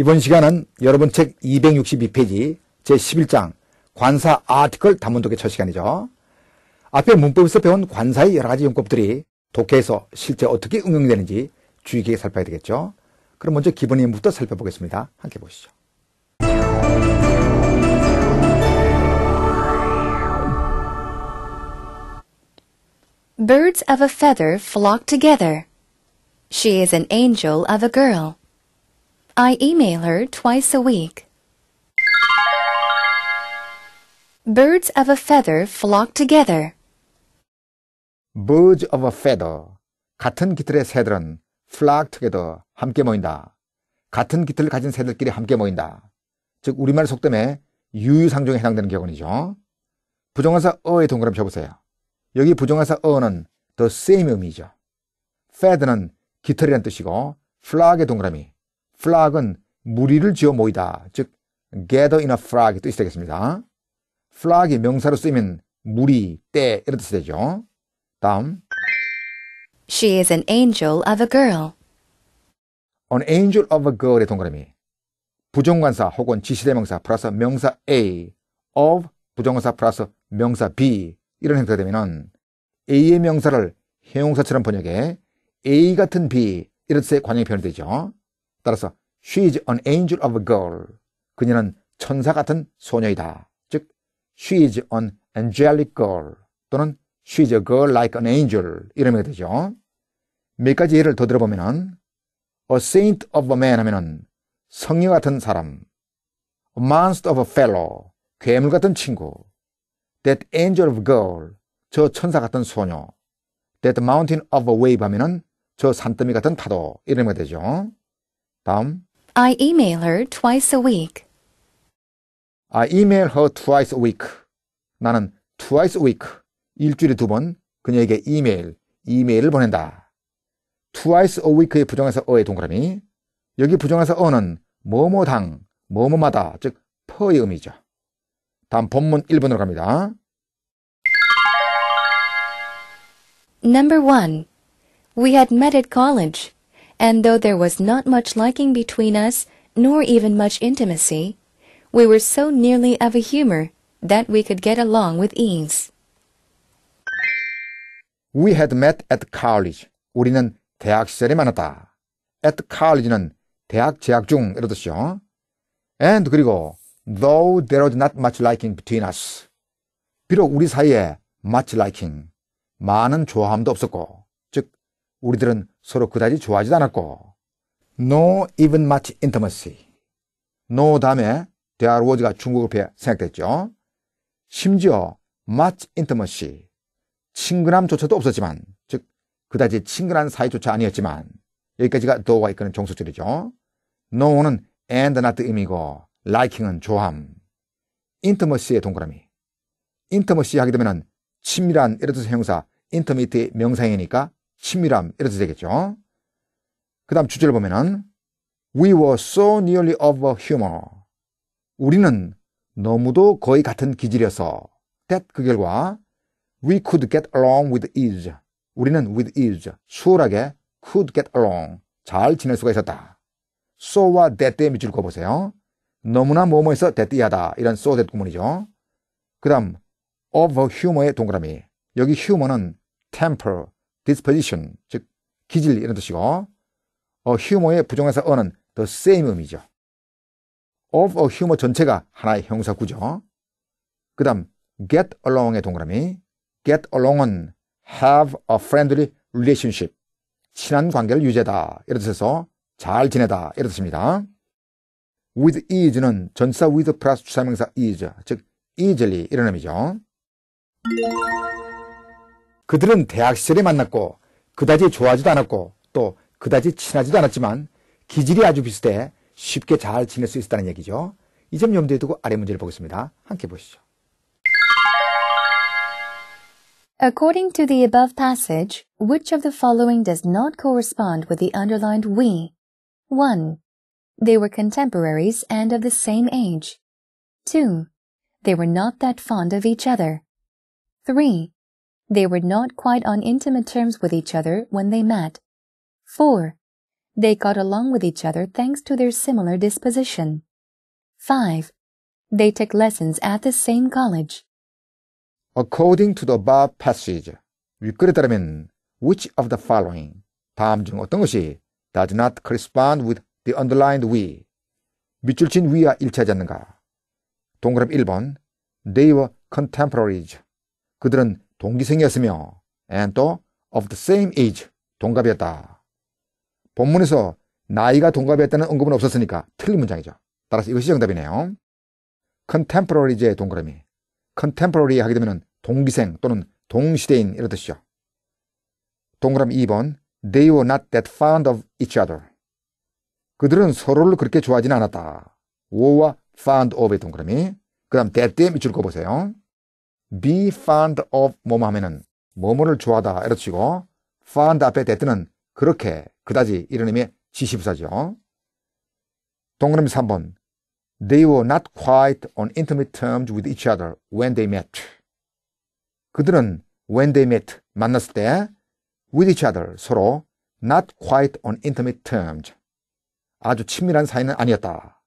이번 시간은 여러분 책 262페이지 제11장 관사 아티클 단문독의 첫 시간이죠. 앞에 문법에서 배운 관사의 여러 가지 용법들이 독해에서 실제 어떻게 응용되는지 주의 깊게 살펴야 되겠죠. 그럼 먼저 기본 내용부터 살펴보겠습니다. 함께 보시죠. Birds of a feather flock together. She is an angel of a girl. I email her twice a week. Birds of a feather flock together. Birds of a feather. 같은 깃털의 새들은 flock together. 함께 모인다. 같은 깃털을 가진 새들끼리 함께 모인다. 즉, 우리말 속담에 유유상종에 해당되는 경우이죠. 부정한사 어의 동그라미 쳐보세요. 여기 부정한사 어는 더 h e s 의미죠. feather는 깃털이란 뜻이고, flock의 동그라미, flog은 무리를 지어 모이다. 즉, gather in a flog 뜻이 되겠습니다. flog이 명사로 쓰이면 무리, 때 이런 뜻이 되죠. 다음. She is an angel of a girl. an angel of a girl의 동그라미. 부정관사 혹은 지시대명사 플러스 명사 A, of 부정관사 플러스 명사 B 이런 형태가 되면은 A의 명사를 형용사처럼 번역해 A 같은 B 이런 뜻의 관용이 표현되죠. 따라서 she is an angel of a girl. 그녀는 천사 같은 소녀이다. 즉 she is an angelic girl 또는 she is a girl like an angel 이러면 되죠. 몇 가지 예를 더 들어보면은 a saint of a man 하면은 성녀 같은 사람, a monster of a fellow 괴물 같은 친구, that angel of a girl 저 천사 같은 소녀, that mountain of a wave 하면은 저 산더미 같은 파도 이러면 되죠. 다음 I email her twice a week. I email her twice a week. 나는 twice a week 일주일에 두 번 그녀에게 이메일, 이메일을 보낸다. twice a week의 부정해서 어의 동그라미. 여기 부정해서 어는 뭐뭐당, 뭐뭐마다, 즉 퍼의 의미죠. 다음 본문 1번으로 갑니다. Number 1. We had met at college. and though there was not much liking between us, nor even much intimacy, we were so nearly of a humor that we could get along with ease. We had met at college. 우리는 대학 시절에 만났다. At college는 대학 재학 중 이런 And 그리고 though there was not much liking between us. 비록 우리 사이에 much liking, 많은 좋아함도 없었고, 즉 우리들은 서로 그다지 좋아하지도 않았고 no even much intimacy no 다음에 대화 워즈가 중국어에 생각됐죠. 심지어 much intimacy 친근함조차도 없었지만 즉 그다지 친근한 사이조차 아니었지만 여기까지가 though가 이끄는 종속절이죠. no는 and not 의미고 liking은 좋아함 intimacy의 동그라미 intimacy 하게 되면 은 친밀한 예를 들어 형사 intimate의 명사이니까 치밀함 이래도 되겠죠. 그 다음 주제를 보면은 We were so nearly of a humor. 우리는 너무도 거의 같은 기질이어서 that 그 결과 we could get along with ease. 우리는 with ease 수월하게 could get along 잘 지낼 수가 있었다. so와 that의 밑줄 그어보세요. 너무나 뭐뭐해서 that이하다 이런 so that 구문이죠. 그 다음 of a humor의 동그라미 여기 humor는 temper disposition, 즉 기질 이런 뜻이고 어, humo의 부정해서 어는 the same 음이죠. of a humor 전체가 하나의 형사구죠. 그 다음 get along의 동그라미 get along은 have a friendly relationship 친한 관계를 유지하다 이런 뜻에서 잘 지내다 이런 뜻입니다. with ease는 전사 with 플러스 주사명사 is 즉 easily 이런 의미죠. 그들은 대학 시절에 만났고 그다지 좋아하지도 않았고 또 그다지 친하지도 않았지만 기질이 아주 비슷해 쉽게 잘 지낼 수 있었다는 얘기죠. 이 점 염두에 두고 아래 문제를 보겠습니다. 함께 보시죠. According to the above passage, which of the following does not correspond with the underlined we? 1. They were contemporaries and of the same age. 2. They were not that fond of each other. 3. They were not quite on intimate terms with each other when they met. 4. They got along with each other thanks to their similar disposition. 5. They took lessons at the same college. According to the above passage, could determine which of the following 다음 중 어떤 것이 does not correspond with the underlined we 밑줄 친 we와 일치하지 않는가? 동그라미 1번 They were contemporaries. 그들은 동기생이었으며 and 또 of the same age 동갑이었다. 본문에서 나이가 동갑이었다는 언급은 없었으니까 틀린 문장이죠. 따라서 이것이 정답이네요. contemporary제 동그라미. contemporary 하게 되면 동기생 또는 동시대인 이런 뜻이죠. 동그라미 2번 They were not that fond of each other. 그들은 서로를 그렇게 좋아하지는 않았다. wo와 fond of의 동그라미. 그 다음 that 때 밑줄 꺼보세요. be fond of 뭐뭐 하면은 뭐뭐를 좋아하다 이렇치고 fond 앞에 대뜨는 그렇게 그다지 이런 의미의 지시부사죠. 동그라미 3번 They were not quite on intimate terms with each other when they met. 그들은 when they met 만났을 때 with each other 서로 not quite on intimate terms 아주 친밀한 사이는 아니었다.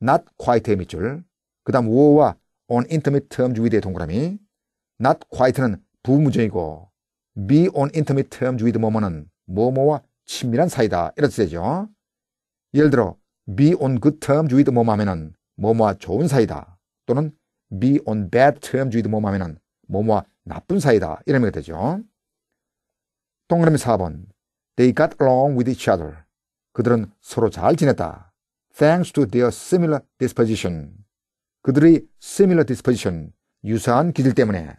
not quite의 밑줄 그 다음 wo와 on intimate terms with 동그라미 not quite는 부문제이고 be on intimate terms with 뭐뭐는 뭐뭐와 친밀한 사이다 이렇게 되죠. 예를 들어 be on good terms with 뭐뭐 하면은 뭐뭐와 좋은 사이다 또는 be on bad terms with 뭐뭐 하면은 뭐뭐와 나쁜 사이다 이러면 되죠. 동그라미 4번 They got along with each other. 그들은 서로 잘 지냈다. Thanks to their similar disposition. 그들의 similar disposition, 유사한 기질 때문에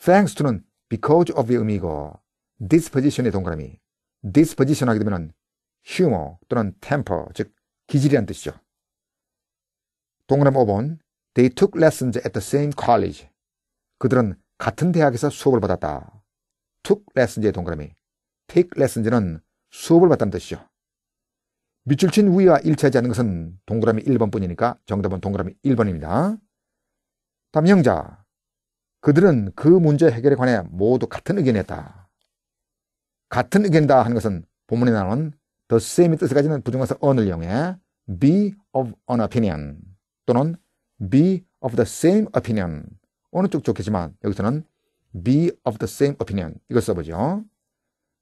thanks to는 because of의 의미이고 disposition의 동그라미 disposition 하게 되면 humor 또는 temper, 즉 기질이란 뜻이죠. 동그라미 5번 They took lessons at the same college. 그들은 같은 대학에서 수업을 받았다. took lessons의 동그라미 take lessons는 수업을 받다는 뜻이죠. 밑줄 친 위와 일치하지 않는 것은 동그라미 1번뿐이니까 정답은 동그라미 1번입니다. 담영자 그들은 그 문제 해결에 관해 모두 같은 의견이었다. 같은 의견이다 하는 것은 본문에 나온 the same의 뜻을 가지는 부정관사 언을 이용해 be of an opinion 또는 be of the same opinion 어느 쪽 좋겠지만 여기서는 be of the same opinion 이걸 써보죠.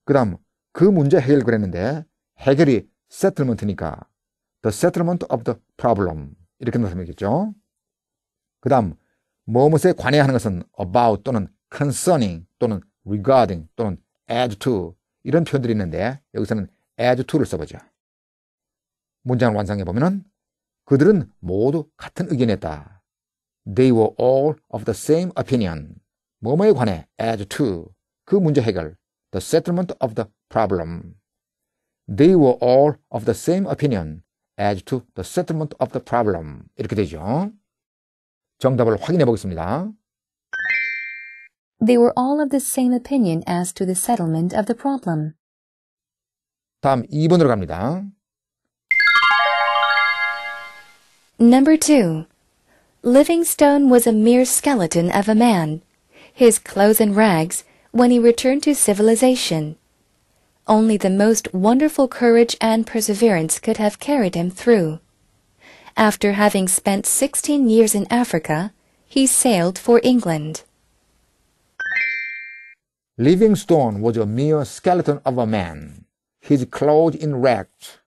그 다음 그 문제 해결 을 그랬는데 해결이 settlement니까 the settlement of the problem 이렇게 나타나겠죠. 그 다음 무엇에 관해하는 것은 about 또는 concerning 또는 regarding 또는 as to 이런 표현들이 있는데 여기서는 as to를 써보죠. 문장을 완성해 보면은 그들은 모두 같은 의견이었다. They were all of the same opinion. 뭐뭐에 관해 as to 그 문제 해결 the settlement of the problem they were all of the same opinion as to the settlement of the problem. 이렇게 되죠. 정답을 확인해 보겠습니다. They were all of the same opinion as to the settlement of the problem. 다음 2번으로 갑니다. Number 2. Livingstone was a mere skeleton of a man, his clothes and rags, when he returned to civilization. Only the most wonderful courage and perseverance could have carried him through. After having spent sixteen years in Africa, he sailed for England. Livingstone was a mere skeleton of a man, his clothes in rags.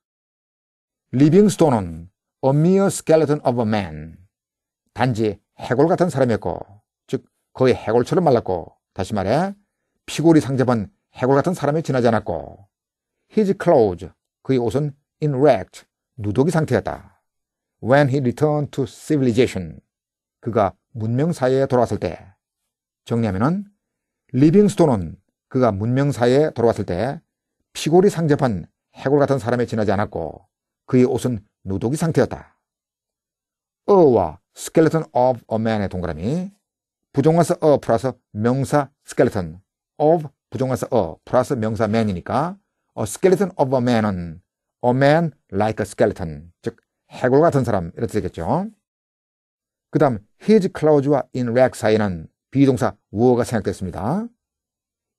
Livingstone, a mere skeleton of a man. 단지 해골 같은 사람이었고, 즉 거의 해골처럼 말랐고, 다시 말해 피골이 상접한 해골 같은 사람이 지나지 않았고 his clothes 그의 옷은 in wrecked 누더기 상태였다. When he returned to civilization 그가 문명 사회에 돌아왔을 때 정리하면은 리빙스톤은 그가 문명 사회에 돌아왔을 때 피골이 상접한 해골 같은 사람이 지나지 않았고 그의 옷은 누더기 상태였다. 어와 skeleton of a man의 동그라미 부정관서어 플러스 명사 skeleton of 부정관사 어 플러스 명사 man이니까 a 어, skeleton of a man은 a man like a skeleton 즉 해골 같은 사람 이렇게 되겠죠. 그 다음 his clause와 in rag 사이는 비동사 wo가 생각됐습니다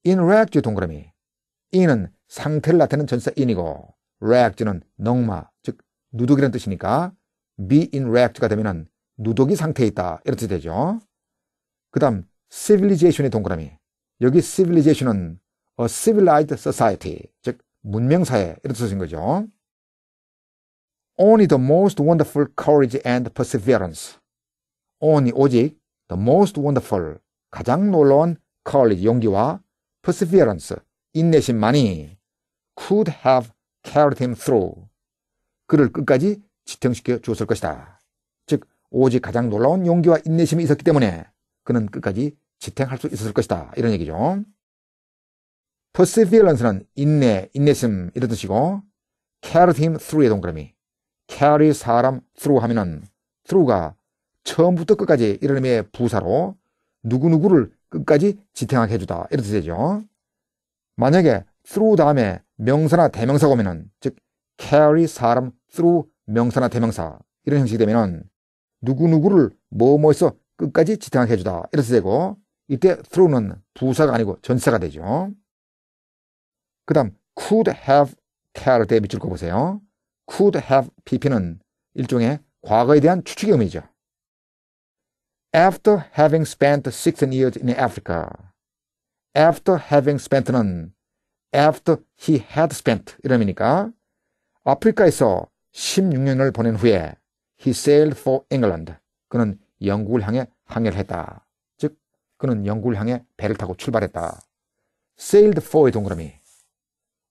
in rag 주 동그라미 in은 상태를 나타내는 전사 in이고 rag 주는 넝마 즉 누독이라는 뜻이니까 be in rag가 되면 누독이 상태에 있다 이렇게 되죠. 그 다음 civilization의 동그라미 여기 civilization은 a civilized society, 즉 문명사회 이런 뜻인 거죠. Only the most wonderful courage and perseverance. Only 오직 the most wonderful 가장 놀라운 courage 용기와 perseverance 인내심만이 could have carried him through 그를 끝까지 지탱시켜 주었을 것이다. 즉 오직 가장 놀라운 용기와 인내심이 있었기 때문에 그는 끝까지 지탱할 수 있었을 것이다. 이런 얘기죠. perseverance는 인내, 인내심 이런 뜻이고 carried him through의 동그라미 carry 사람 through 하면은 through가 처음부터 끝까지 이런 의미의 부사로 누구누구를 끝까지 지탱하게 해주다 이런 뜻이죠. 만약에 through 다음에 명사나 대명사가 오면은 즉 carry 사람 through 명사나 대명사 이런 형식이 되면은 누구누구를 뭐뭐해서 끝까지 지탱하게 해주다 이렇게 되고 이때 through는 부사가 아니고 전사가 되죠. 그 다음 could have care 대에 밑줄 거보세요. could have pp는 일종의 과거에 대한 추측의 의미죠. After having spent six years in Africa. After having spent는 after he had spent 이름이니까 아프리카에서 16년을 보낸 후에 he sailed for England. 그는 영국을 향해 항해를 했다. 그는 영국을 향해 배를 타고 출발했다. sailed for의 동그라미.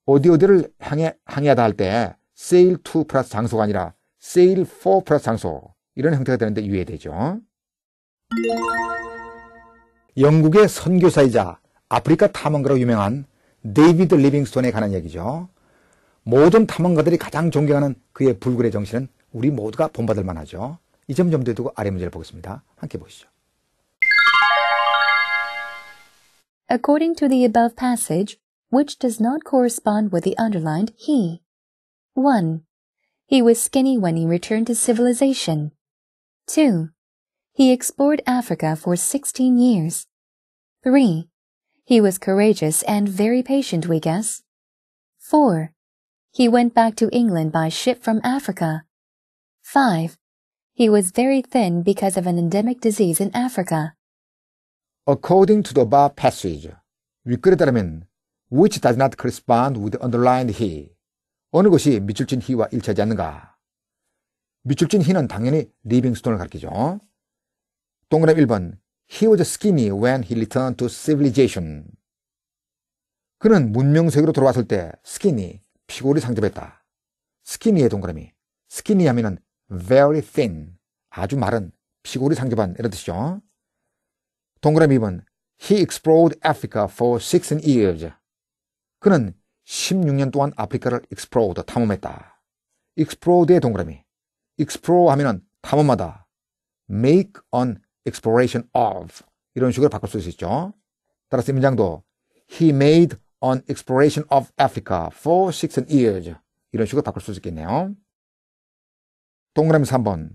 어디 어디를 향해 항해하다 할때 sail to 플러스 장소가 아니라 sail for 플러스 장소 이런 형태가 되는데 유해되죠 영국의 선교사이자 아프리카 탐험가로 유명한 데이비드 리빙스톤에 관한 얘기죠. 모든 탐험가들이 가장 존경하는 그의 불굴의 정신은 우리 모두가 본받을 만하죠. 이점염도에 두고 아래 문제를 보겠습니다. 함께 보시죠. according to the above passage, which does not correspond with the underlined he. 1. He was skinny when he returned to civilization. 2. He explored Africa for 16 years. 3. He was courageous and very patient, we guess. 4. He went back to England by ship from Africa. 5. He was very thin because of an endemic disease in Africa. according to the above passage. 위글에 따르면 which does not correspond with underlined he. 어느 것이 밑줄친 he와 일치하지 않는가? 밑줄친 he는 당연히 리빙스톤을 가리키죠. 동그라미 1번 He was skinny when he returned to civilization. 그는 문명세계로 돌아왔을 때 skinny, 피골이 상접했다. skinny의 동그라미. skinny 하면은 very thin, 아주 마른, 피골이 상접한 이런 뜻이죠. 동그라미 2번. He explored Africa for 16 years. 그는 16년 동안 아프리카를 explored, 탐험했다. explored의 동그라미. explore 하면은 탐험하다. make an exploration of. 이런 식으로 바꿀 수 있죠. 따라서 임장도 he made an exploration of Africa for 16 years. 이런 식으로 바꿀 수 있겠네요. 동그라미 3번.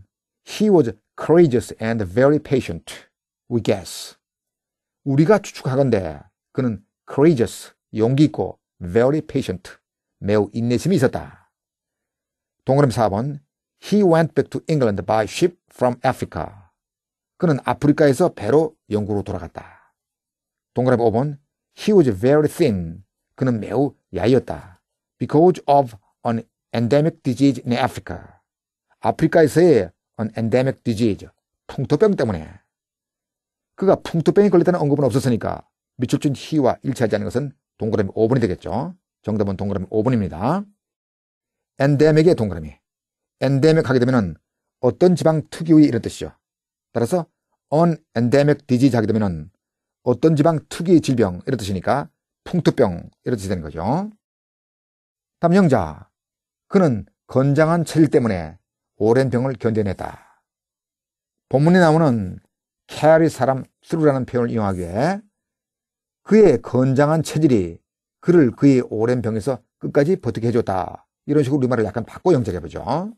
He was courageous and very patient. We guess. 우리가 추측하건대 그는 courageous, 용기 있고 very patient, 매우 인내심이 있었다. 동그라미 4번 He went back to England by ship from Africa. 그는 아프리카에서 배로 영국으로 돌아갔다. 동그라미 5번 He was very thin. 그는 매우 야이었다. Because of an endemic disease in Africa. 아프리카에서의 an endemic disease, 풍토병 때문에. 그가 풍토병이 걸렸다는 언급은 없었으니까 밑줄 준 희와 일치하지 않은 것은 동그라미 5번이 되겠죠. 정답은 동그라미 5번입니다. 엔데믹의 동그라미. 엔데믹 하게 되면 어떤 지방 특유의 이런 뜻이죠. 따라서 on endemic disease 하게 되면 어떤 지방 특유의 질병 이런 뜻이니까 풍토병 이런 뜻이 되는 거죠. 담영자 그는 건장한 체질 때문에 오랜 병을 견뎌냈다. 본문에 나오는 캐리 사람 스루라는 표현을 이용하기에 그의 건장한 체질이 그를 그의 오랜 병에서 끝까지 버티게 해줬다. 이런 식으로 우리말을 약간 바꿔 영작해보죠.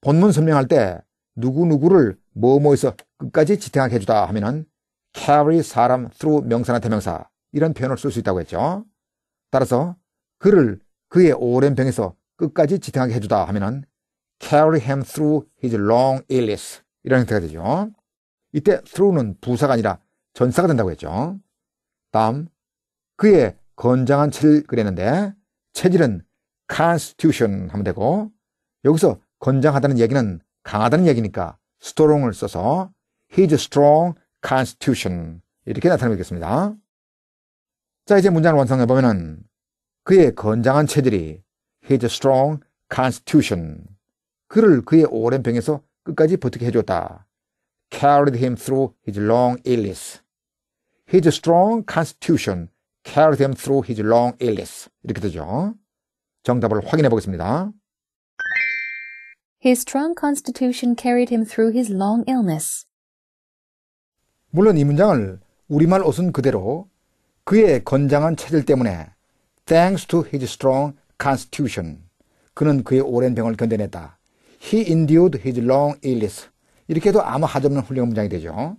본문 설명할 때 누구누구를 뭐뭐해서 끝까지 지탱하게 해주다 하면은 carry 사람 through 명사나 대명사 이런 표현을 쓸 수 있다고 했죠. 따라서 그를 그의 오랜 병에서 끝까지 지탱하게 해주다 하면은 carry him through his long illness 이런 형태가 되죠. 이때 through는 부사가 아니라 전사가 된다고 했죠. 다음 그의 건장한 체질 그랬는데 체질은 constitution 하면 되고 여기서 건장하다는 얘기는 강하다는 얘기니까 strong을 써서 his strong constitution 이렇게 나타내겠습니다. 자 이제 문장을 완성해 보면은 그의 건장한 체질이 his strong constitution 그를 그의 오랜 병에서 끝까지 버티게 해줬다. carried him through his long illness. His strong constitution carried him through his long illness. 이렇게 되죠. 정답을 확인해 보겠습니다. His strong constitution carried him through his long illness. 물론 이 문장을 우리말 옷은 그대로 그의 건장한 체질 때문에 thanks to his strong constitution 그는 그의 오랜 병을 견뎌냈다. He endured his long illness. 이렇게 해도 아무 하자 없는 훌륭한 문장이 되죠.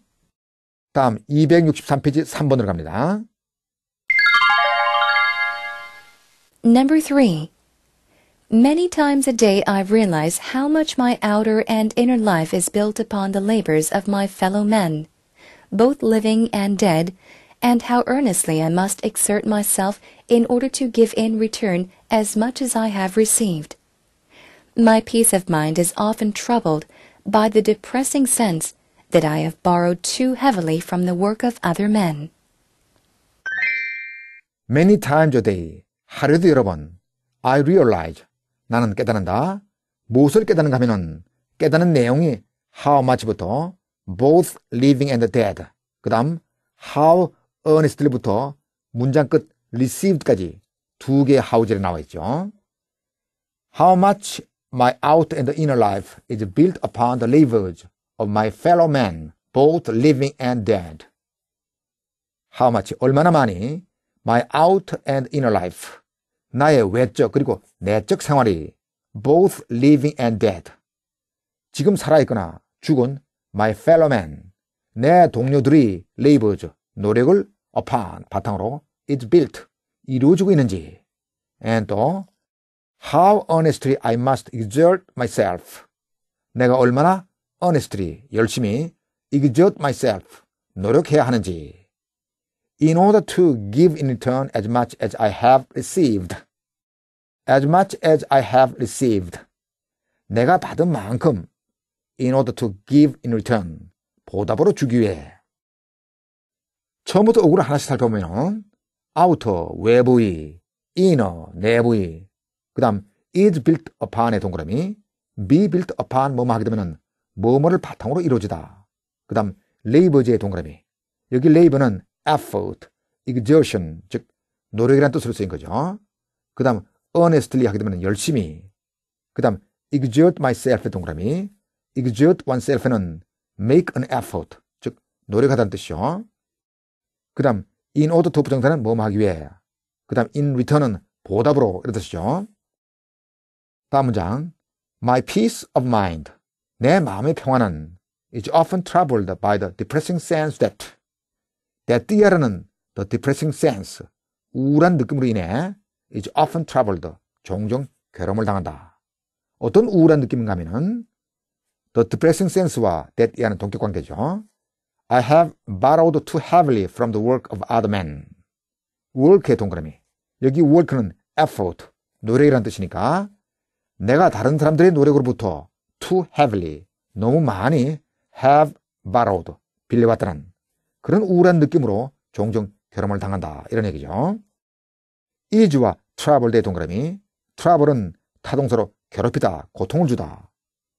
다음 263페이지 3번으로 갑니다. Number 3. Many times a day I realize how much my outer and inner life is built upon the labors of my fellow men, both living and dead, and how earnestly I must exert myself in order to give in return as much as I have received. My peace of mind is often troubled by the depressing sense that I have borrowed too heavily from the work of other men. Many times a day, 하루에도 여러 번, I realize, 나는 깨닫는다. 무엇을 깨닫는가 하면은 깨닫는 내용이 how much부터 both living and dead, 그 다음 how earnestly부터 문장 끝 received까지 두 개의 how절이 나와 있죠. How much my outer and inner life is built upon the leverage of my fellow men, both living and dead. How much? 얼마나 많이? My outer and inner life. 나의 외적 그리고 내적 생활이 both living and dead. 지금 살아있거나 죽은 my fellow men. 내 동료들이 labors, 노력을 upon, 바탕으로 is built, 이루어지고 있는지. and 또 how honestly I must exert myself. 내가 얼마나 honestly, 열심히 exert myself, 노력해야 하는지. In order to give in return as much as I have received. As much as I have received. 내가 받은 만큼. In order to give in return. 보답으로 주기 위해. 처음부터 억울을 하나씩 살펴보면 outer, 외부의, inner, 내부의 그 다음 is built upon의 동그라미 be built upon 뭐뭐 하게 되면은 뭐뭐를 바탕으로 이루어지다. 그 다음 l a b o r 의 동그라미 여기 labor는 effort, exertion 즉 노력이라는 뜻으로 쓰인 거죠. 그 다음 earnestly 하게 되면 열심히 그 다음 exert myself의 동그라미 exert oneself는 make an effort 즉 노력하다는 뜻이죠. 그 다음 in order to 부정사는 뭐뭐 하기 위해 그 다음 in return은 보답으로 이런 뜻이죠. 다음 문장. My peace of mind. 내 마음의 평화는 is often troubled by the depressing sense that. that 뛰어라는 the depressing sense. 우울한 느낌으로 인해 is often troubled. 종종 괴로움을 당한다. 어떤 우울한 느낌인가 하면은 the depressing sense와 that e 이 r 는 동격 관계죠. I have borrowed too heavily from the work of other men. work의 동그라미. 여기 work는 effort, 노력이란 뜻이니까 내가 다른 사람들의 노력으로부터 too heavily, 너무 많이 have borrowed, 빌려왔다는 그런 우울한 느낌으로 종종 결함을 당한다. 이런 얘기죠. 이즈와 t r o u 트러블의 동그라미. t r o u 트러블은 타동사로 괴롭히다, 고통을 주다.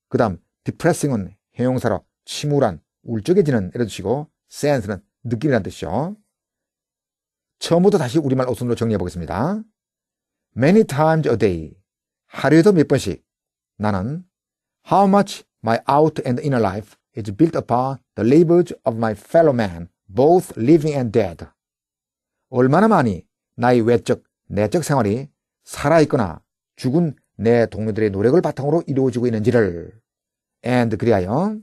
그 다음 d e e p r s 디프레싱은 형용사로 침울한, 울적해지는 이런 뜻이고 s e n 센스는 느낌이란 뜻이죠. 처음부터 다시 우리말 어순으로 정리해 보겠습니다. Many times a day 하루에도 몇 번씩 나는 How much my out and inner life is built upon the labors of my fellow man, both living and dead. 얼마나 많이 나의 외적, 내적 생활이 살아있거나 죽은 내 동료들의 노력을 바탕으로 이루어지고 있는지를. And 그리하여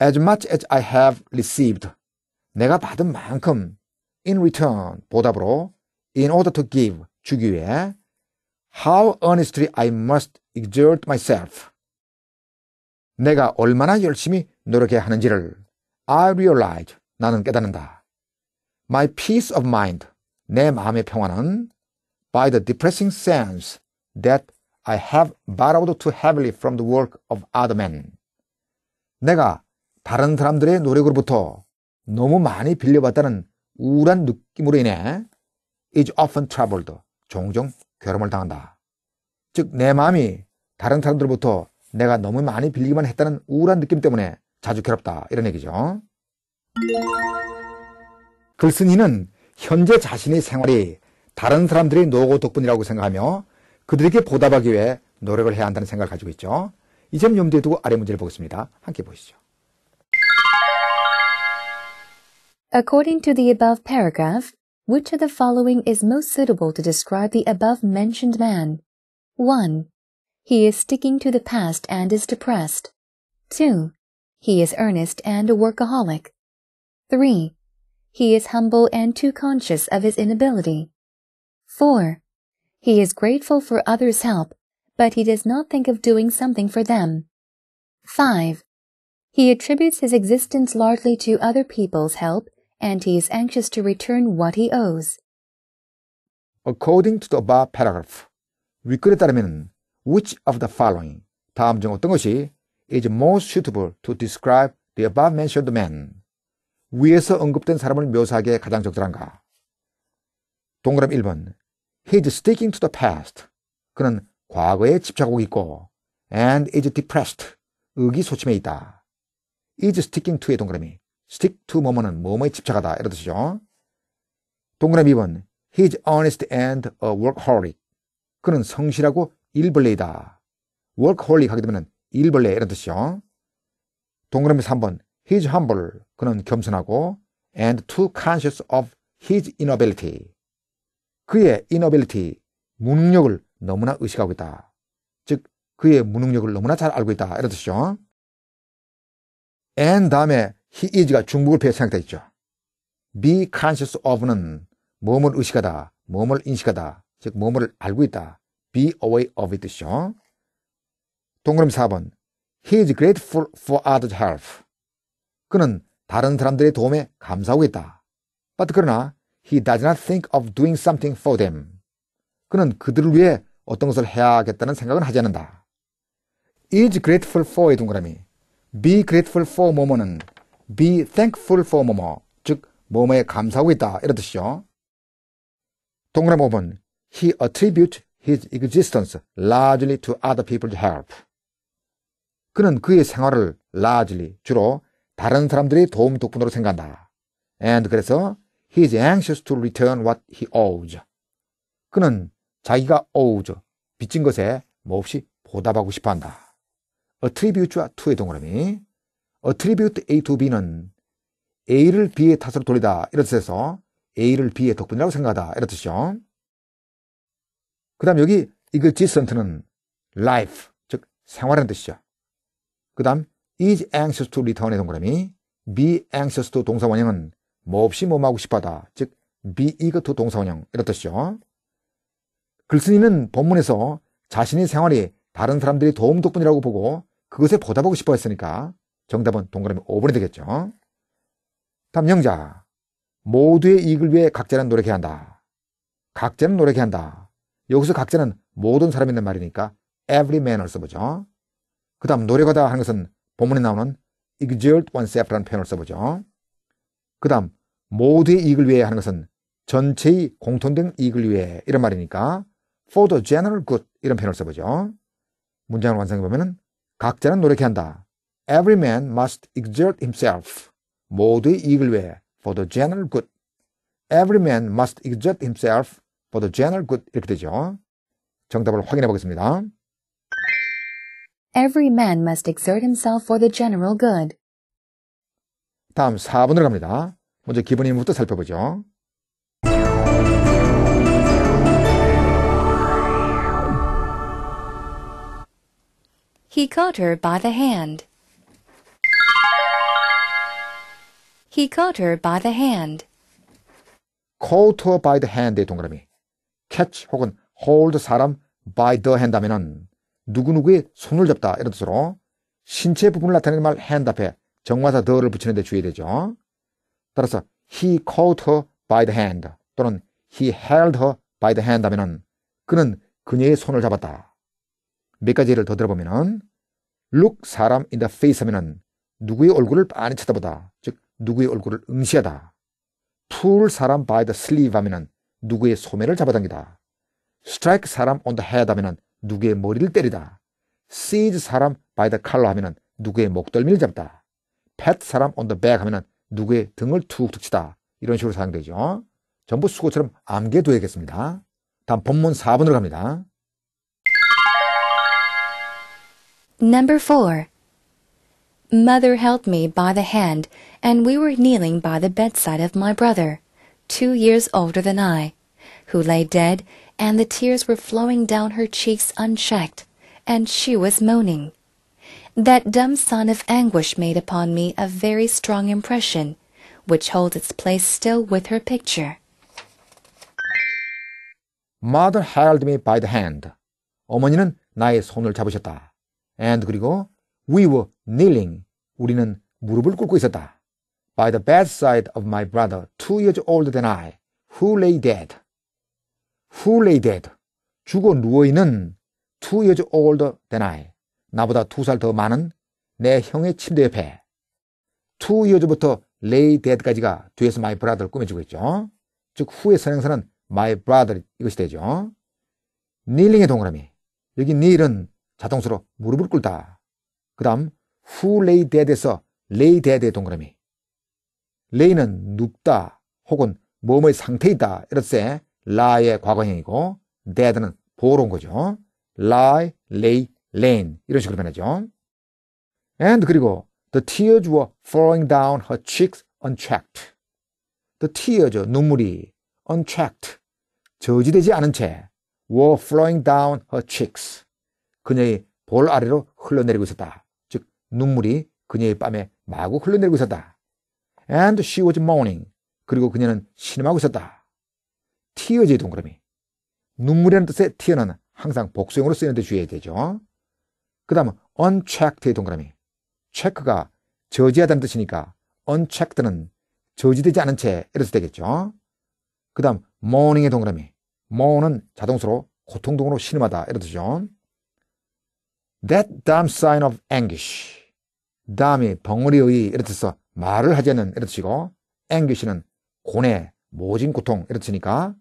As much as I have received 내가 받은 만큼 in return 보답으로 in order to give 주기 위해 how earnestly I must exert myself. 내가 얼마나 열심히 노력해야 하는지를 I realize 나는 깨닫는다. My peace of mind 내 마음의 평화는 by the depressing sense that I have borrowed too heavily from the work of other men. 내가 다른 사람들의 노력으로부터 너무 많이 빌려봤다는 우울한 느낌으로 인해 is often troubled 종종 괴로을 당한다. 즉, 내 마음이 다른 사람들로부터 내가 너무 많이 빌리기만 했다는 우울한 느낌 때문에 자주 괴롭다. 이런 얘기죠. 글쓴이는 현재 자신의 생활이 다른 사람들의 노고 덕분이라고 생각하며 그들에게 보답하기 위해 노력을 해야 한다는 생각을 가지고 있죠. 이 점 염두에 두고 아래 문제를 보겠습니다. 함께 보시죠. According to the above paragraph, Which of the following is most suitable to describe the above-mentioned man? 1. He is sticking to the past and is depressed. 2. He is earnest and a workaholic. 3. He is humble and too conscious of his inability. 4. He is grateful for others' help, but he does not think of doing something for them. 5. He attributes his existence largely to other people's help and he is anxious to return what he owes. According to the above paragraph, 위글에 따르면 which of the following 다음 중 어떤 것이 is most suitable to describe the above mentioned man 위에서 언급된 사람을 묘사하기에 가장 적절한가? 동그람 1번 He is sticking to the past. 그는 과거에 집착하고 있고 and is depressed. 의기소침해 있다. is sticking to의 동그라미 stick to 뭐뭐는 뭐뭐에 집착하다 이런 뜻이죠. 동그라미 2번 he's honest and a workaholic 그는 성실하고 일벌레이다. workaholic 하게 되면 일벌레 이런 뜻이죠. 동그라미 3번 he's humble 그는 겸손하고 and too conscious of his inability 그의 inability 무능력을 너무나 의식하고 있다. 즉 그의 무능력을 너무나 잘 알고 있다 이런 뜻이죠. and 다음에 he is가 중국을 배상했다 있죠. be conscious of는 몸을 의식하다, 몸을 인식하다, 즉 몸을 알고 있다. be aware of 이 뜻이죠. 동그라미 4번 he is grateful for others' help. 그는 다른 사람들의 도움에 감사하고 있다. But 그러나 he does not think of doing something for them. 그는 그들을 위해 어떤 것을 해야겠다는 생각은 하지 않는다. is grateful for의 동그라미 be grateful for 뭐뭐는 be thankful for o m 뭐뭐, 즉 뭐뭐에 감사하고 있다 이런 뜻이죠. 동그라미 5번 He attribute s his existence largely to other people's help. 그는 그의 생활을 largely 주로 다른 사람들의 도움 덕분으로 생각한다. And 그래서 he is anxious to return what he owes. 그는 자기가 owes 빚진 것에 몹시 보답하고 싶어한다. attribute와 to의 동그라미 attribute A to B는 A를 B의 탓으로 돌리다 이런 뜻에서 A를 B의 덕분이라고 생각하다 이런 뜻이죠. 그 다음 여기 egotisent는 life 즉 생활이라는 뜻이죠. 그 다음 is anxious to return의 동그라미 be anxious to 동사원형은 몹시 뭐 몸하고 뭐 싶어하다 즉 be eager to 동사원형 이런 뜻이죠. 글쓴이는 본문에서 자신의 생활이 다른 사람들이 도움 덕분이라고 보고 그것에 보답하고 싶어 했으니까 정답은 동그라미 5번이 되겠죠. 다음 영자. 모두의 이익을 위해 각자는 노력해야 한다. 각자는 노력해야 한다. 여기서 각자는 모든 사람이 있는 말이니까 every man을 써보죠. 그 다음 노력하다 하는 것은 본문에 나오는 exert oneself라는 표현을 써보죠. 그 다음 모두의 이익을 위해 하는 것은 전체의 공통된 이익을 위해 이런 말이니까 for the general good 이런 표현을 써보죠. 문장을 완성해보면 각자는 노력해야 한다. every man must exert himself 모두 이익을 위해 for the general good. Every man must exert himself for the general good 이렇게 되죠. 정답을 확인해 보겠습니다. Every man must exert himself for the general good. 다음 4번으로 갑니다. 먼저 기본 힘부터 살펴보죠. He caught her by the hand. He caught her by the hand. caught her by the hand의 동그라미. catch 혹은 hold 사람 by the hand 하면은 누구누구의 손을 잡다 이런 뜻으로 신체 부분을 나타내는 말 hand 앞에 정과사 the를 붙이는 데 주의되죠. 따라서 he caught her by the hand 또는 he held her by the hand 하면은 그는 그녀의 손을 잡았다. 몇 가지를 더 들어보면은 look 사람 in the face 하면은 누구의 얼굴을 빤히 쳐다보다 즉 누구의 얼굴을 응시하다. 풀 사람 by the sleeve 하면은 누구의 소매를 잡아당기다. strike 사람 on the head 하면은 누구의 머리를 때리다. seize 사람 by the collar 하면은 누구의 목덜미를 잡다. pat 사람 on the back 하면은 누구의 등을 툭툭 치다. 이런 식으로 사용되죠. 전부 수고처럼 암기해 둬야겠습니다. 다음 본문 4번으로 갑니다. Number 4. Mother held me by the hand and we were kneeling by the bedside of my brother, two years older than I, who lay dead, and the tears were flowing down her cheeks unchecked, and she was moaning. That dumb sound of anguish made upon me a very strong impression, which holds its place still with her picture. Mother held me by the hand. 어머니는 나의 손을 잡으셨다. And 그리고 we were kneeling. 우리는 무릎을 꿇고 있었다. by the bedside of my brother, two years older than I, who lay dead. Who lay dead. 죽어 누워있는 two years older than I. 나보다 두 살 더 많은 내 형의 침대 옆에. two years부터 lay dead까지가 뒤에서 my brother를 꾸며주고 있죠. 즉, 후의 선행사는 my brother 이것이 되죠. kneeling의 동그라미. 여기 kneel은 자동수로 무릎을 꿇다. 그 다음, who lay dead에서 lay dead의 동그라미. 레이는 눕다 혹은 몸의 상태이다 이럴때 라의 과거형이고 dead는 보러 온 거죠. lie, lay, lain 이런 식으로 변하죠. and 그리고 the tears were flowing down her cheeks unchecked. the tears 눈물이 unchecked 저지되지 않은 채 were flowing down her cheeks 그녀의 볼 아래로 흘러내리고 있었다. 즉 눈물이 그녀의 뺨에 마구 흘러내리고 있었다. And she was moaning. 그리고 그녀는 신음하고 있었다. 티어지 동그라미. 눈물이라는 뜻의 티어는 항상 복수형으로 쓰이는데 주의해야 되죠. 그 다음 unchecked의 동그라미. 체크가 저지하다는 뜻이니까 unchecked는 저지되지 않은 채 이래서 되겠죠. 그 다음 mourning의 동그라미. mourn은 자동수로 고통 동으로 신음하다 이러듯이죠. That d a m n sign of anguish. 다음이 벙어리의 이렇듯서 말을 하지않는 이렇다 치고 앵귀시는 고뇌, 모진 고통 이렇다 치니까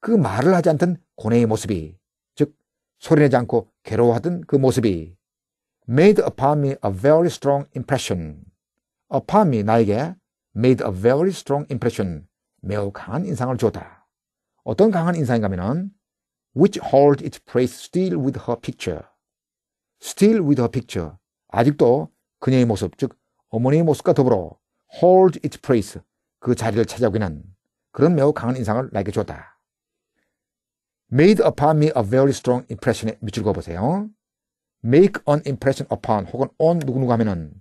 그 말을 하지 않던 고뇌의 모습이 즉 소리내지 않고 괴로워하던 그 모습이 made upon me a very strong impression. upon me 나에게 made a very strong impression. 매우 강한 인상을 주었다. 어떤 강한 인상인가 하면은 which holds its place still with her picture. still with her picture. 아직도 그녀의 모습, 즉 어머니의 모습과 더불어 hold its place 그 자리를 찾아오기는 그런 매우 강한 인상을 나에게 줬다. made upon me a very strong impression에 밑줄 그어보세요. make an impression upon 혹은 on 누구누구 하면은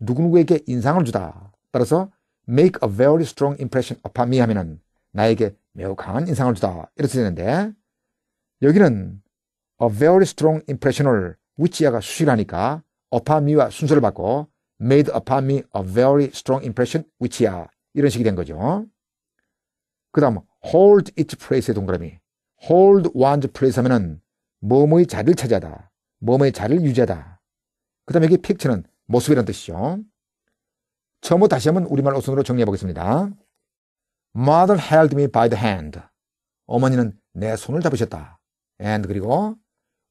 누구누구에게 인상을 주다. 따라서 make a very strong impression upon me 하면은 나에게 매우 강한 인상을 주다. 이렇게 되는데 여기는 a very strong impression을 위치야가 수시라니까 upon me와 순서를 받고 made upon me a very strong impression, which야. 이런 식이 된 거죠. 그 다음, hold its place의 동그라미. hold one's place 하면은 몸의 자리를 차지하다. 몸의 자리를 유지하다. 그 다음에 이게 picture는 모습이라는 뜻이죠. 처음으로 다시 한번 우리말 어순으로 정리해 보겠습니다. Mother held me by the hand. 어머니는 내 손을 잡으셨다. And 그리고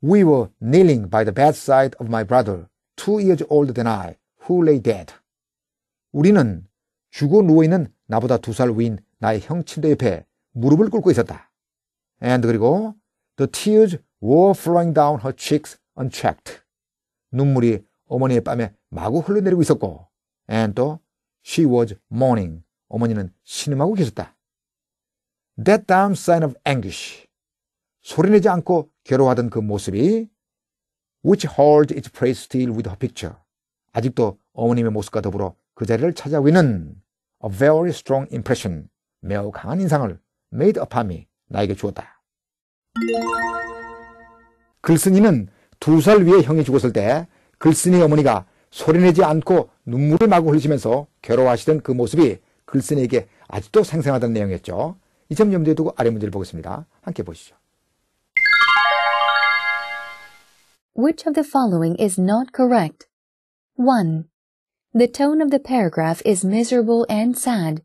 We were kneeling by the bedside of my brother, two years older than I. who lay dead. 우리는 죽어 누워있는 나보다 두 살 위인 나의 형친들 옆에 무릎을 꿇고 있었다. And 그리고 the tears were flowing down her cheeks unchecked. 눈물이 어머니의 뺨에 마구 흘러내리고 있었고, and 또 she was mourning. 어머니는 신음하고 계셨다. That damn sign of anguish. 소리내지 않고 괴로워하던 그 모습이 which holds its p l a c e still with her picture. 아직도 어머님의 모습과 더불어 그 자리를 찾아오고 있는 a very strong impression, 매우 강한 인상을 made upon me, 나에게 주었다. 글쓴이는 두 살위에 형이 죽었을 때 글쓴이 어머니가 소리내지 않고 눈물을 마구 흘리시면서 괴로워하시던 그 모습이 글쓴이에게 아직도 생생하던 내용이었죠. 이 점 염두에 두고 아래 문제를 보겠습니다. 함께 보시죠. Which of the following is not correct? 1. The tone of the paragraph is miserable and sad.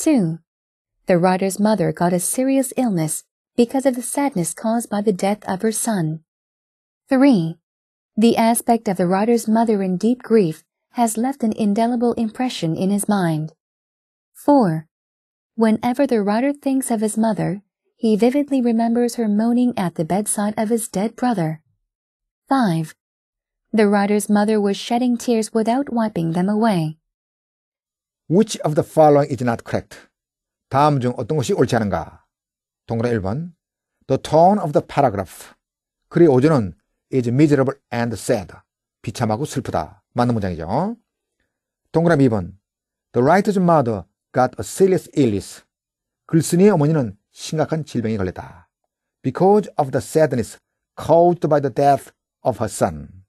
2. The writer's mother got a serious illness because of the sadness caused by the death of her son. 3. The aspect of the writer's mother in deep grief has left an indelible impression in his mind. 4. Whenever the writer thinks of his mother, he vividly remembers her moaning at the bedside of his dead brother. 5. The writer's mother was shedding tears without wiping them away. Which of the following is not correct? 다음 중 어떤 것이 옳지 않은가? 동그라 1번. The tone of the paragraph. 글의 오전은 is miserable and sad. 비참하고 슬프다. 맞는 문장이죠. 동그라 2번. The writer's mother got a serious illness. 글쓴이의 어머니는 심각한 질병에 걸렸다. Because of the sadness caused by the death of her son.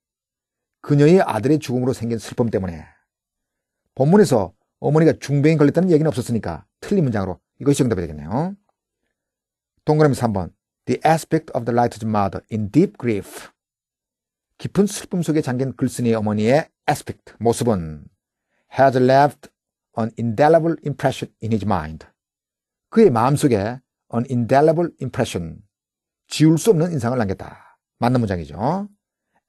그녀의 아들의 죽음으로 생긴 슬픔 때문에 본문에서 어머니가 중병에 걸렸다는 얘기는 없었으니까 틀린 문장으로 이것이 정답이 되겠네요. 동그라미 3번 The aspect of the light's mother in deep grief 깊은 슬픔 속에 잠긴 글쓴이의 어머니의 aspect, 모습은 has left an indelible impression in his mind. 그의 마음속에 an indelible impression, 지울 수 없는 인상을 남겼다. 맞는 문장이죠.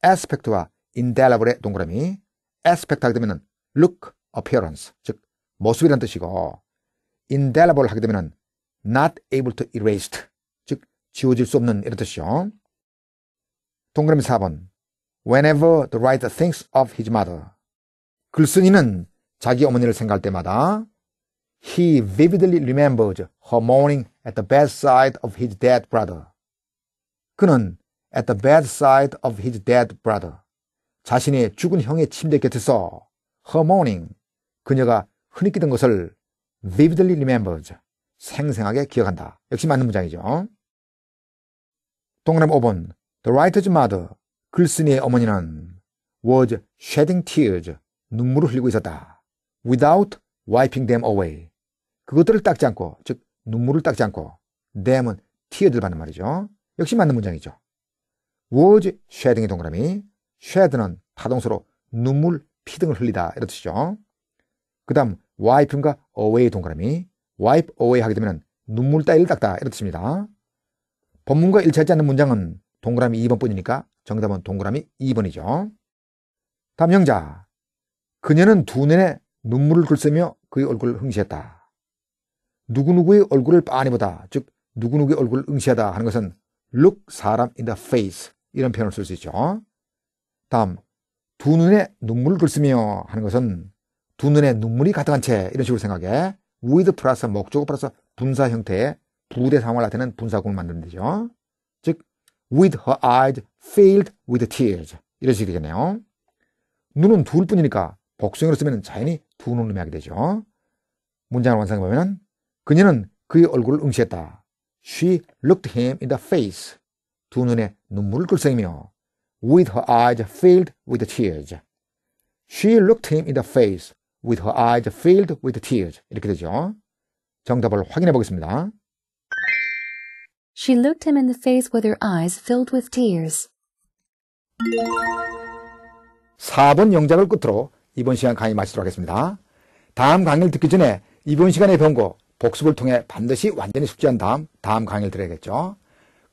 aspect와 indelible의 동그라미 aspect 하게 되면 look, appearance 즉 모습이란 뜻이고 indelible 하게 되면 not able to erased 즉 지워질 수 없는 이런 뜻이요 동그라미 4번 whenever the writer thinks of his mother 글쓴이는 자기 어머니를 생각할 때마다 he vividly remembers her mourning at the bedside of his dead brother 그는 at the bedside of his dead brother 자신의 죽은 형의 침대 곁에서 her morning 그녀가 흐느끼던 것을 vividly remembers 생생하게 기억한다. 역시 맞는 문장이죠. 동그라미 5번 The writer's mother 글쓴이의 어머니는 was shedding tears 눈물을 흘리고 있었다. without wiping them away 그것들을 닦지 않고 즉 눈물을 닦지 않고 them은 tears를 받는 말이죠. 역시 맞는 문장이죠. was shedding의 동그라미 쉐드는 타동수로 눈물, 피 등을 흘리다 이런 뜻이죠. 그 다음 와이프인가 어웨이 동그라미 와이프 어웨이 하게 되면 눈물 따위를 닦다 이런 뜻입니다. 본문과 일치하지 않는 문장은 동그라미 2번뿐이니까 정답은 동그라미 2번이죠. 다음 형자 그녀는 두 눈에 눈물을 글쓰며 그의 얼굴을 흥시했다. 누구누구의 얼굴을 빤히 보다 즉 누구누구의 얼굴을 응시하다 하는 것은 look 사람 in the face 이런 표현을 쓸 수 있죠. 다음 두 눈에 눈물을 글쓰며 하는 것은 두 눈에 눈물이 가득한 채 이런 식으로 생각해 with 플러스 목적어 플러스 분사 형태의 부대 상황을 나타내는 분사구문을 만드는 되죠. 즉 with her eyes filled with tears 이런 식이 되겠네요. 눈은 둘 뿐이니까 복수형으로 쓰면 자연히 두 눈을 의미하게 되죠. 문장을 완성해 보면 그녀는 그의 얼굴을 응시했다. She looked him in the face. 두 눈에 눈물을 글썽이며 with her eyes filled with tears. She looked him in the face with her eyes filled with tears. 이렇게 되죠. 정답을 확인해 보겠습니다. She looked him in the face with her eyes filled with tears. 4번 영작을 끝으로 이번 시간 강의 마치도록 하겠습니다. 다음 강의를 듣기 전에 이번 시간의 병고 복습을 통해 반드시 완전히 숙지한 다음 다음 강의를 들어야겠죠.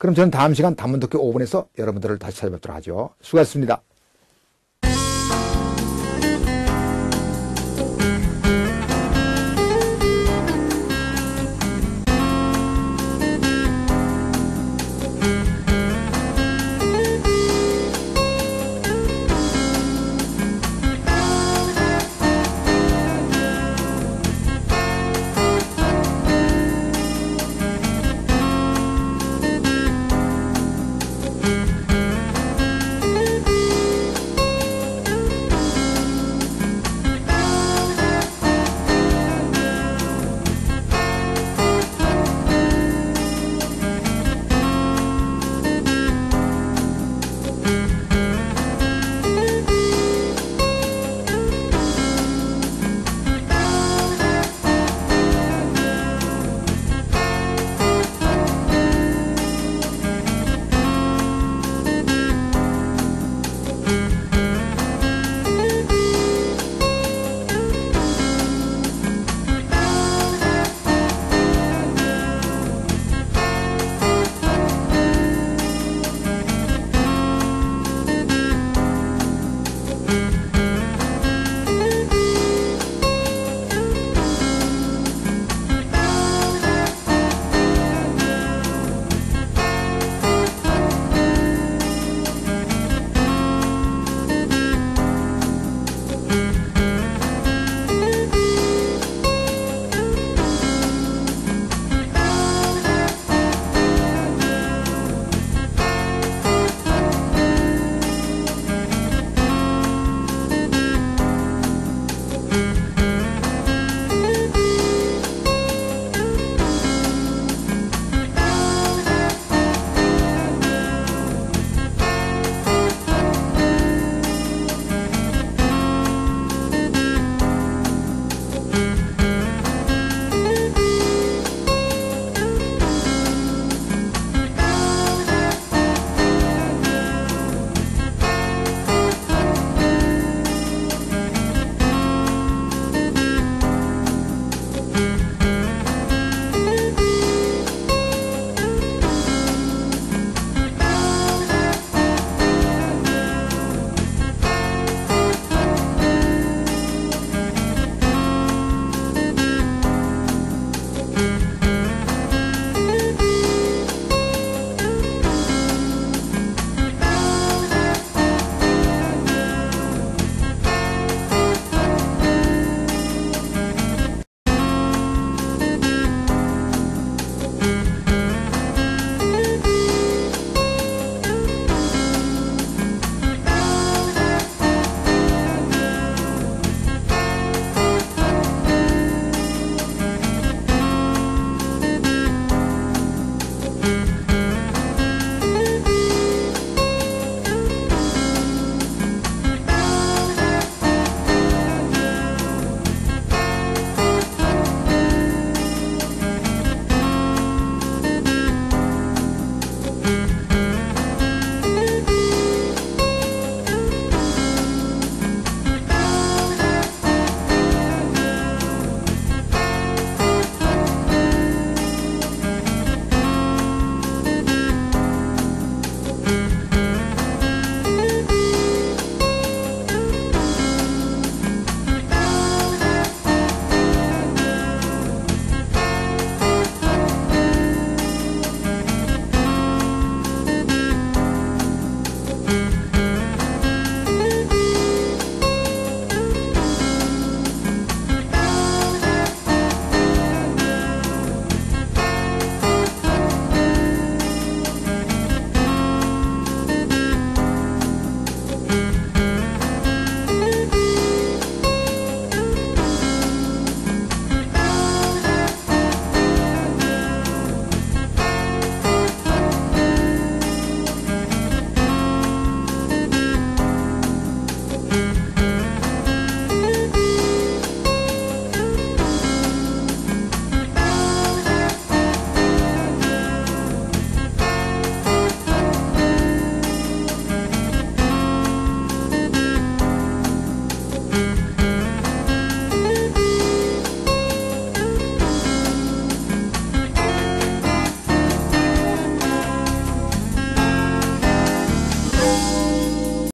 그럼 저는 다음 시간 단문독교 5분에서 여러분들을 다시 찾아뵙도록 하죠. 수고하셨습니다.